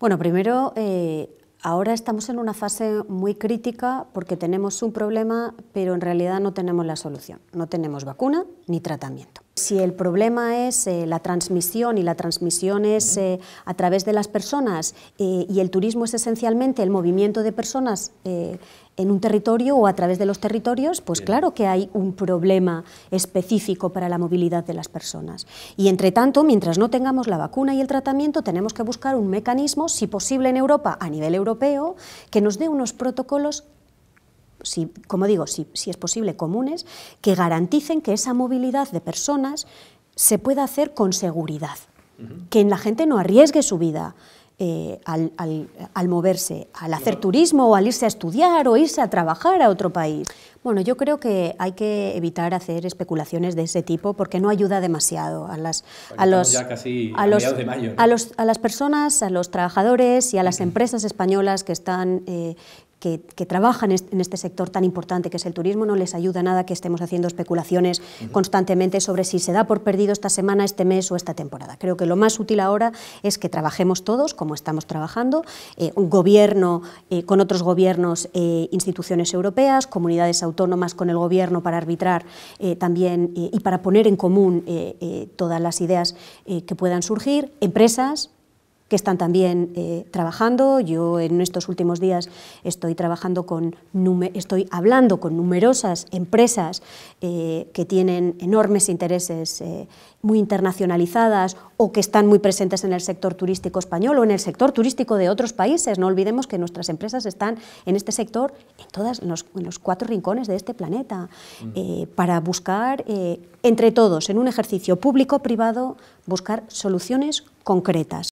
Bueno, primero, eh, ahora estamos en una fase muy crítica porque tenemos un problema, pero en realidad no tenemos la solución. No tenemos vacuna ni tratamiento. Si el problema es eh, la transmisión y la transmisión es eh, a través de las personas eh, y el turismo es esencialmente el movimiento de personas en un territorio o a través de los territorios, pues claro que hay un problema específico para la movilidad de las personas. Y entre tanto, mientras no tengamos la vacuna y el tratamiento, tenemos que buscar un mecanismo, si posible en Europa, a nivel europeo, que nos dé unos protocolos como digo, si, es posible, comunes, que garanticen que esa movilidad de personas se pueda hacer con seguridad, que la gente no arriesgue su vida, eh, al, moverse, al hacer turismo o al irse a estudiar o irse a trabajar a otro país. Bueno, yo creo que hay que evitar hacer especulaciones de ese tipo porque no ayuda demasiado a las, los, a, las personas, a los trabajadores y a las empresas españolas que están eh, que, trabajan en este sector tan importante que es el turismo, no les ayuda nada que estemos haciendo especulaciones constantemente sobre si se da por perdido esta semana, este mes o esta temporada. Creo que lo más útil ahora es que trabajemos todos, como estamos trabajando, eh, un gobierno eh, con otros gobiernos, eh, instituciones europeas, comunidades autónomas con el gobierno para arbitrar también y para poner en común todas las ideas que puedan surgir, empresas, que están también eh, trabajando. Yo en estos últimos días estoy trabajando con estoy hablando con numerosas empresas eh, que tienen enormes intereses, eh, muy internacionalizadas o que están muy presentes en el sector turístico español o en el sector turístico de otros países. No olvidemos que nuestras empresas están en este sector en todas los, en los cuatro rincones de este planeta mm. para buscar entre todos en un ejercicio público privado buscar soluciones concretas.